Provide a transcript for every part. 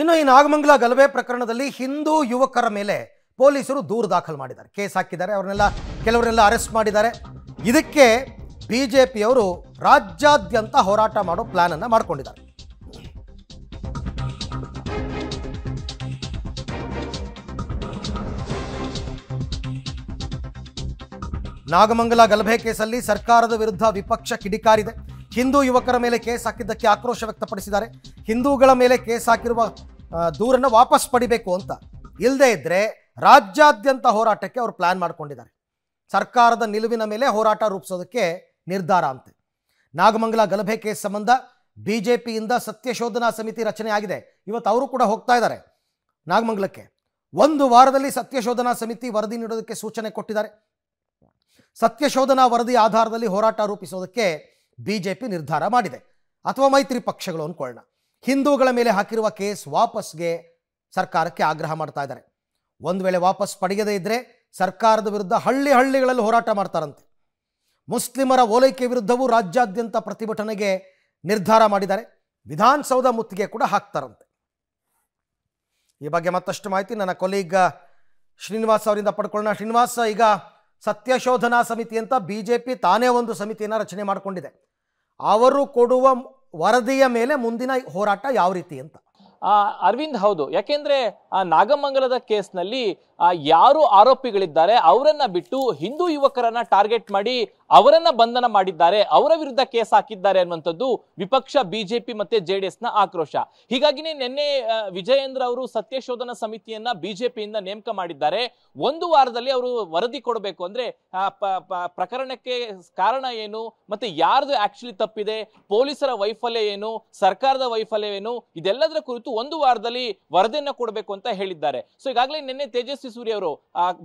ಇನ್ನು ಈ ನಾಗಮಂಗಲ ಗಲಭೆ ಪ್ರಕರಣದಲ್ಲಿ ಹಿಂದೂ ಯುವಕರ ಮೇಲೆ ಪೊಲೀಸರು ದೂರು ದಾಖಲು ಮಾಡಿದ್ದಾರೆ ಕೇಸ್ ಹಾಕಿದ್ದಾರೆ ಅವರನ್ನೆಲ್ಲ ಕೆಲವರೆಲ್ಲ ಅರೆಸ್ಟ್ ಮಾಡಿದ್ದಾರೆ ಇದಕ್ಕೆ ಬಿ ಜೆ ಪಿಯವರು ರಾಜ್ಯಾದ್ಯಂತ ಹೋರಾಟ ಮಾಡೋ ಪ್ಲಾನ್ ಅನ್ನು ಮಾಡಿಕೊಂಡಿದ್ದಾರೆ ನಾಗಮಂಗಲ ಗಲಭೆ ಕೇಸಲ್ಲಿ ಸರ್ಕಾರದ ವಿರುದ್ಧ ವಿಪಕ್ಷ ಕಿಡಿಕಾರಿದೆ ಹಿಂದೂ ಯುವಕರ ಮೇಲೆ ಕೇಸ್ ಹಾಕಿದ್ದಕ್ಕೆ ಆಕ್ರೋಶ ವ್ಯಕ್ತಪಡಿಸಿದ್ದಾರೆ ಹಿಂದೂಗಳ ಮೇಲೆ ಕೇಸ್ ಹಾಕಿರುವ ದೂರನ್ನು ವಾಪಸ್ ಪಡಿಬೇಕು ಅಂತ ಇಲ್ಲದೆ ಇದ್ರೆ ರಾಜ್ಯಾದ್ಯಂತ ಹೋರಾಟಕ್ಕೆ ಅವರು ಪ್ಲಾನ್ ಮಾಡಿಕೊಂಡಿದ್ದಾರೆ ಸರ್ಕಾರದ ನಿಲುವಿನ ಮೇಲೆ ಹೋರಾಟ ರೂಪಿಸೋದಕ್ಕೆ ನಿರ್ಧಾರ ಅಂತೆ ನಾಗಮಂಗಲ ಗಲಭೆ ಕೇಸ್ ಸಂಬಂಧ ಬಿಜೆಪಿಯಿಂದ ಜೆ ಸತ್ಯಶೋಧನಾ ಸಮಿತಿ ರಚನೆ ಆಗಿದೆ ಇವತ್ತು ಅವರು ಕೂಡ ಹೋಗ್ತಾ ಇದ್ದಾರೆ ನಾಗಮಂಗಲಕ್ಕೆ ಒಂದು ವಾರದಲ್ಲಿ ಸತ್ಯಶೋಧನಾ ಸಮಿತಿ ವರದಿ ನೀಡೋದಕ್ಕೆ ಸೂಚನೆ ಕೊಟ್ಟಿದ್ದಾರೆ ಸತ್ಯಶೋಧನಾ ವರದಿ ಆಧಾರದಲ್ಲಿ ಹೋರಾಟ ರೂಪಿಸೋದಕ್ಕೆ ಬಿಜೆಪಿ ನಿರ್ಧಾರ ಮಾಡಿದೆ ಅಥವಾ ಮೈತ್ರಿ ಪಕ್ಷಗಳು ಅಂದ್ಕೊಳ್ಳೋಣ ಹಿಂದೂಗಳ ಮೇಲೆ ಹಾಕಿರುವ ಕೇಸ್ ವಾಪಸ್ಗೆ ಸರ್ಕಾರಕ್ಕೆ ಆಗ್ರಹ ಮಾಡ್ತಾ ಇದ್ದಾರೆ ಒಂದು ವೇಳೆ ವಾಪಸ್ ಪಡೆಯದೇ ಇದ್ದರೆ ಸರ್ಕಾರದ ವಿರುದ್ಧ ಹಳ್ಳಿ ಹಳ್ಳಿಗಳಲ್ಲಿ ಹೋರಾಟ ಮಾಡ್ತಾರಂತೆ ಮುಸ್ಲಿಮರ ಓಲೈಕೆ ವಿರುದ್ಧವೂ ರಾಜ್ಯಾದ್ಯಂತ ಪ್ರತಿಭಟನೆಗೆ ನಿರ್ಧಾರ ಮಾಡಿದ್ದಾರೆ ವಿಧಾನಸೌಧ ಮುತ್ತಿಗೆ ಕೂಡ ಹಾಕ್ತಾರಂತೆ ಈ ಬಗ್ಗೆ ಮತ್ತಷ್ಟು ಮಾಹಿತಿ ನನ್ನ ಕೊಲೀಗ್ ಶ್ರೀನಿವಾಸ್ ಅವರಿಂದ ಪಡ್ಕೊಳ್ಳೋಣ ಶ್ರೀನಿವಾಸ ಈಗ ಸತ್ಯಶೋಧನಾ ಸಮಿತಿ ಅಂತ ಬಿ ಜೆ ಪಿ ತಾನೇ ಒಂದು ಸಮಿತಿಯನ್ನು ರಚನೆ ಮಾಡಿಕೊಂಡಿದೆ ಅವರು ಕೊಡುವ ವರದಿಯ ಮೇಲೆ ಮುಂದಿನ ಹೋರಾಟ ಯಾವ ರೀತಿ ಅಂತ ಅರವಿಂದ್ ಹೌದು ಯಾಕೆಂದ್ರೆ ಆ ನಾಗಮಂಗಲದ ಕೇಸ್ನಲ್ಲಿ ಯಾರು ಆರೋಪಿಗಳಿದ್ದಾರೆ ಅವರನ್ನ ಬಿಟ್ಟು ಹಿಂದೂ ಯುವಕರನ್ನ ಟಾರ್ಗೆಟ್ ಮಾಡಿ ಅವರನ್ನ ಬಂಧನ ಮಾಡಿದ್ದಾರೆ ಅವರ ವಿರುದ್ಧ ಕೇಸ್ ಹಾಕಿದ್ದಾರೆ ಅನ್ನುವಂಥದ್ದು ವಿಪಕ್ಷ ಬಿಜೆಪಿ ಮತ್ತೆ ಜೆಡಿಎಸ್ ನ ಆಕ್ರೋಶ ಹೀಗಾಗಿನೇ ನಿನ್ನೆ ವಿಜಯೇಂದ್ರ ಅವರು ಸತ್ಯಶೋಧನಾ ಸಮಿತಿಯನ್ನ ಬಿಜೆಪಿಯಿಂದ ನೇಮಕ ಮಾಡಿದ್ದಾರೆ ಒಂದು ವಾರದಲ್ಲಿ ಅವರು ವರದಿ ಕೊಡಬೇಕು ಅಂದ್ರೆ ಪ್ರಕರಣಕ್ಕೆ ಕಾರಣ ಏನು ಮತ್ತೆ ಯಾರ್ದು ಆಕ್ಚುಲಿ ತಪ್ಪಿದೆ ಪೊಲೀಸರ ವೈಫಲ್ಯ ಏನು ಸರ್ಕಾರದ ವೈಫಲ್ಯ ಏನು ಇದೆಲ್ಲದರ ಕುರಿತು ಒಂದು ವಾರದಲ್ಲಿ ವರದಿಯನ್ನು ಕೊಡಬೇಕು ಅಂತ ಹೇಳಿದ್ದಾರೆ ಸೊ ಈಗಾಗಲೇ ನಿನ್ನೆ ತೇಜಸ್ವಿ ಸೂರ್ಯ ಅವರು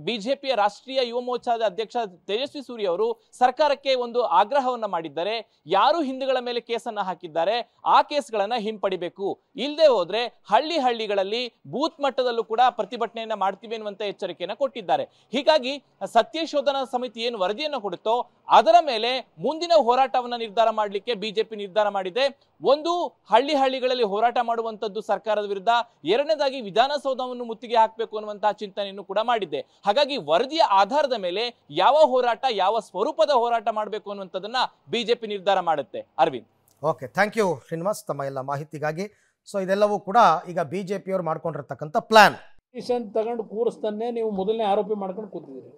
ಬಿಜೆಪಿಯ ರಾಷ್ಟ್ರೀಯ ಯುವ ಮೋರ್ಚಾದ ಅಧ್ಯಕ್ಷ ತೇಜಸ್ವಿ ಸೂರ್ಯ ಅವರು ಸರ್ಕಾರಕ್ಕೆ ಒಂದು ಆಗ್ರಹವನ್ನ ಮಾಡಿದ್ದಾರೆ ಯಾರು ಹಿಂದೂಗಳ ಮೇಲೆ ಕೇಸನ್ನ ಹಾಕಿದ್ದಾರೆ ಆ ಕೇಸ್ಗಳನ್ನ ಹಿಂಪಡಿಬೇಕು ಇಲ್ಲದೆ ಹೋದ್ರೆ ಹಳ್ಳಿ ಹಳ್ಳಿಗಳಲ್ಲಿ ಬೂತ್ ಮಟ್ಟದಲ್ಲೂ ಕೂಡ ಪ್ರತಿಭಟನೆಯನ್ನ ಮಾಡ್ತೀವಿ ಎನ್ನುವಂತ ಎಚ್ಚರಿಕೆಯನ್ನು ಕೊಟ್ಟಿದ್ದಾರೆ ಹೀಗಾಗಿ ಸತ್ಯಶೋಧನಾ ಸಮಿತಿ ಏನು ವರದಿಯನ್ನು ಕೊಡುತ್ತೋ ಅದರ ಮೇಲೆ ಮುಂದಿನ ಹೋರಾಟವನ್ನ ನಿರ್ಧಾರ ಮಾಡಲಿಕ್ಕೆ ಬಿಜೆಪಿ ನಿರ್ಧಾರ ಮಾಡಿದೆ ಒಂದು ಹಳ್ಳಿ ಹಳ್ಳಿಗಳಲ್ಲಿ ಹೋರಾಟ ಮಾಡುವಂಥದ್ದು ಸರ್ಕಾರದ ವಿರುದ್ಧ ಎರಡನೇದಾಗಿ ವಿಧಾನಸೌಧವನ್ನು ಮುತ್ತಿಗೆ ಹಾಕಬೇಕು ಅನ್ನುವಂತಹ ಚಿಂತನೆಯನ್ನು ಕೂಡ ಮಾಡಿದ್ದೆ ಹಾಗಾಗಿ ವರದಿಯ ಆಧಾರದ ಮೇಲೆ ಯಾವ ಹೋರಾಟ ಯಾವ ಸ್ವರೂಪದ ಹೋರಾಟ ಮಾಡಬೇಕು ಅನ್ನುವಂಥದ್ದನ್ನ ಬಿಜೆಪಿ ನಿರ್ಧಾರ ಮಾಡುತ್ತೆ Aravind okay thank you Srinivas ತಮ್ಮ ಎಲ್ಲ ಮಾಹಿತಿಗಾಗಿ ಸೊ ಇದೆಲ್ಲವೂ ಕೂಡ ಈಗ ಬಿಜೆಪಿಯವರು ಮಾಡ್ಕೊಂಡಿರ್ತಕ್ಕಂಥ ಪ್ಲಾನ್ ಪಿಟಿಷನ್ ತಗೊಂಡು ಕೂರಿಸ್ತಾನೆ ನೀವು ಮೊದಲನೇ ಆರೋಪಿ ಮಾಡ್ಕೊಂಡು ಕೂತಿದ್ದೀರಿ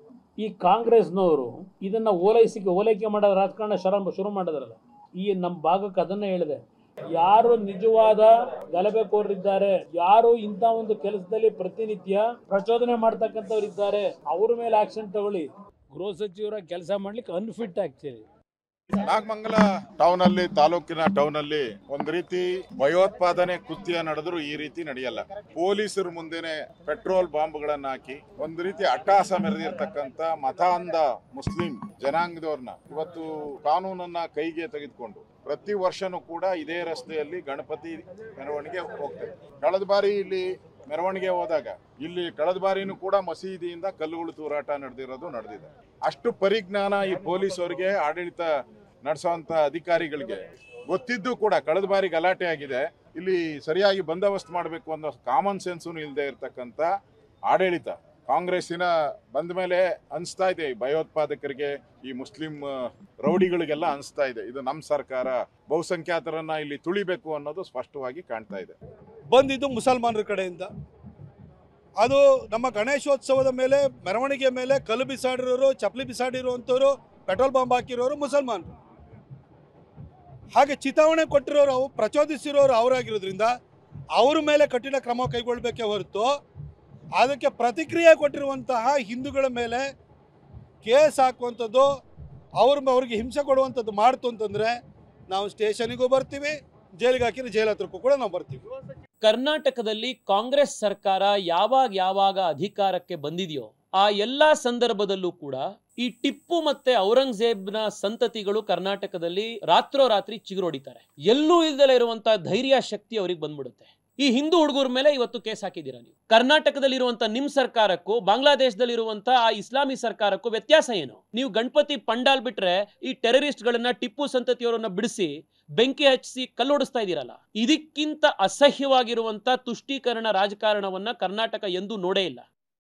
ಈ ಕಾಂಗ್ರೆಸ್ನವರು ಇದನ್ನ ಓಲೈಸಿ ಓಲೈಕೆ ಮಾಡೋ ರಾಜಕಾರಣ ಶುರು ಮಾಡಿದ್ರಲ್ಲ ಈ ನಮ್ಮ ಭಾಗಕ್ಕೆ ಅದನ್ನ ಹೇಳಿದೆ ಯಾರು ನಿಜವಾದ ಇದ್ದಾರೆ ಯಾರು ಇಂಥ ಒಂದು ಕೆಲಸದಲ್ಲಿ ಪ್ರತಿನಿತ್ಯ ಪ್ರಚೋದನೆ ಮಾಡ್ತಕ್ಕಂಥವ್ರು ಇದ್ದಾರೆ ಅವ್ರ ಮೇಲೆ ಆಕ್ಷನ್ ತಗೊಳ್ಳಿ ಗೃಹ ಸಚಿವರ ಕೆಲಸ ಮಾಡ್ಲಿಕ್ಕೆ ಅನ್ಫಿಟ್ ಆಕ್ಚುಲಿ ನಾಗಮಂಗಲ ಟೌನ್ ಅಲ್ಲಿ ತಾಲೂಕಿನ ಟೌನ್ ಅಲ್ಲಿ ಒಂದ್ ರೀತಿ ಭಯೋತ್ಪಾದನೆ ಕೃತ್ಯ ನಡೆದ್ರು ಈ ರೀತಿ ನಡೆಯಲ್ಲ ಪೊಲೀಸರು ಮುಂದೆನೆ ಪೆಟ್ರೋಲ್ ಬಾಂಬ್ ಗಳನ್ನ ಹಾಕಿ ಒಂದ್ ರೀತಿ ಅಟ್ಟಾಸ ಮೆರೆದಿರ್ತಕ್ಕಂತ ಮತಾಂಧ ಮುಸ್ಲಿಂ ಜನಾಂಗದವ್ರನ್ನ ಇವತ್ತು ಕಾನೂನನ್ನ ಕೈಗೆ ತೆಗೆದುಕೊಂಡು ಪ್ರತಿ ವರ್ಷನೂ ಕೂಡ ಇದೇ ರಸ್ತೆಯಲ್ಲಿ ಗಣಪತಿ ಮೆರವಣಿಗೆ ಹೋಗ್ತದೆ ಕಳೆದ ಬಾರಿ ಇಲ್ಲಿ ಮೆರವಣಿಗೆ ಹೋದಾಗ ಇಲ್ಲಿ ಕಳೆದ ಬಾರಿನೂ ಕೂಡ ಮಸೀದಿಯಿಂದ ಕಲ್ಲುಗಳು ತೂರಾಟ ನಡೆದಿರೋದು ನಡೆದಿದೆ ಅಷ್ಟು ಪರಿಜ್ಞಾನ ಈ ಪೊಲೀಸ್ ಅವರಿಗೆ ಆಡಳಿತ ನಡೆಸುವಂತ ಅಧಿಕಾರಿಗಳಿಗೆ ಗೊತ್ತಿದ್ದು ಕೂಡ ಕಳೆದ ಬಾರಿ ಗಲಾಟೆ ಆಗಿದೆ ಇಲ್ಲಿ ಸರಿಯಾಗಿ ಬಂದೋಬಸ್ತ್ ಮಾಡಬೇಕು ಅನ್ನೋ ಕಾಮನ್ ಸೆನ್ಸೂ ಇಲ್ಲದೆ ಇರತಕ್ಕಂಥ ಆಡಳಿತ ಕಾಂಗ್ರೆಸ್ಸಿನ ಬಂದ ಮೇಲೆ ಅನಿಸ್ತಾ ಇದೆ ಭಯೋತ್ಪಾದಕರಿಗೆ ಈ ಮುಸ್ಲಿಂ ರೌಡಿಗಳಿಗೆಲ್ಲ ಅನಿಸ್ತಾ ಇದೆ ಇದು ನಮ್ಮ ಸರ್ಕಾರ ಬಹುಸಂಖ್ಯಾತರನ್ನ ಇಲ್ಲಿ ತುಳಿಬೇಕು ಅನ್ನೋದು ಸ್ಪಷ್ಟವಾಗಿ ಕಾಣ್ತಾ ಇದೆ ಬಂದಿದ್ದು ಮುಸಲ್ಮಾನರ ಕಡೆಯಿಂದ ಅದು ನಮ್ಮ ಗಣೇಶೋತ್ಸವದ ಮೇಲೆ ಮೆರವಣಿಗೆ ಮೇಲೆ ಕಲ್ಲು ಬಿಸಾಡಿರೋರು ಚಪ್ಪಲಿ ಬಿಸಾಡಿರುವಂಥವ್ರು ಪೆಟ್ರೋಲ್ ಬಾಂಬ್ ಹಾಕಿರೋರು ಮುಸಲ್ಮಾನರು ಹಾಗೆ ಚಿತಾವಣೆ ಕೊಟ್ಟಿರೋರು ಅವು ಪ್ರಚೋದಿಸಿರೋರು ಅವರಾಗಿರೋದ್ರಿಂದ ಅವ್ರ ಮೇಲೆ ಕಠಿಣ ಕ್ರಮ ಕೈಗೊಳ್ಳಬೇಕೇ ಹೊರತು ಅದಕ್ಕೆ ಪ್ರತಿಕ್ರಿಯೆ ಕೊಟ್ಟಿರುವಂತಹ ಹಿಂದೂಗಳ ಮೇಲೆ ಕೇಸ್ ಹಾಕುವಂಥದ್ದು ಅವ್ರ ಅವ್ರಿಗೆ ಹಿಂಸೆ ಕೊಡುವಂಥದ್ದು ಮಾಡ್ತು ಅಂತಂದರೆ ನಾವು ಸ್ಟೇಷನಿಗೂ ಬರ್ತೀವಿ ಜೈಲಿಗೆ ಹಾಕಿದ್ರೆ ಜೈಲ್ ಹತ್ರಕ್ಕೂ ಕೂಡ ನಾವು ಬರ್ತೀವಿ ಕರ್ನಾಟಕದಲ್ಲಿ ಕಾಂಗ್ರೆಸ್ ಸರ್ಕಾರ ಯಾವಾಗ ಯಾವಾಗ ಅಧಿಕಾರಕ್ಕೆ ಬಂದಿದೆಯೋ ಆ ಎಲ್ಲ ಸಂದರ್ಭದಲ್ಲೂ ಕೂಡ ಈ ಟಿಪ್ಪು ಮತ್ತೆ ಔರಂಗಜೇಬ್ನ ಸಂತತಿಗಳು ಕರ್ನಾಟಕದಲ್ಲಿ ರಾತ್ರೋರಾತ್ರಿ ಚಿಗುರೊಡಿತಾರೆ ಎಲ್ಲೂ ಇಲ್ದಲೇ ಇರುವಂತಹ ಧೈರ್ಯ ಶಕ್ತಿ ಅವ್ರಿಗೆ ಬಂದ್ಬಿಡುತ್ತೆ ಈ ಹಿಂದೂ ಹುಡುಗರ ಮೇಲೆ ಇವತ್ತು ಕೇಸ್ ಹಾಕಿದ್ದೀರಾ ನೀವು ಕರ್ನಾಟಕದಲ್ಲಿ ಇರುವಂತಹ ನಿಮ್ ಸರ್ಕಾರಕ್ಕೂ ಬಾಂಗ್ಲಾದೇಶದಲ್ಲಿ ಇರುವಂತಹ ಆ ಇಸ್ಲಾಮಿ ಸರ್ಕಾರಕ್ಕೂ ವ್ಯತ್ಯಾಸ ಏನು ನೀವು ಗಣಪತಿ ಪಂಡಾಲ್ ಬಿಟ್ರೆ ಈ ಟೆರರಿಸ್ಟ್ ಗಳನ್ನ ಟಿಪ್ಪು ಸಂತತಿಯವರನ್ನ ಬಿಡಿಸಿ ಬೆಂಕಿ ಹಚ್ಚಿಸಿ ಕಲ್ಲೋಡಿಸ್ತಾ ಇದ್ದೀರಲ್ಲ ಇದಕ್ಕಿಂತ ಅಸಹ್ಯವಾಗಿರುವಂತ ತುಷ್ಟೀಕರಣ ರಾಜಕಾರಣವನ್ನ ಕರ್ನಾಟಕ ಎಂದೂ ನೋಡೇ ಇಲ್ಲ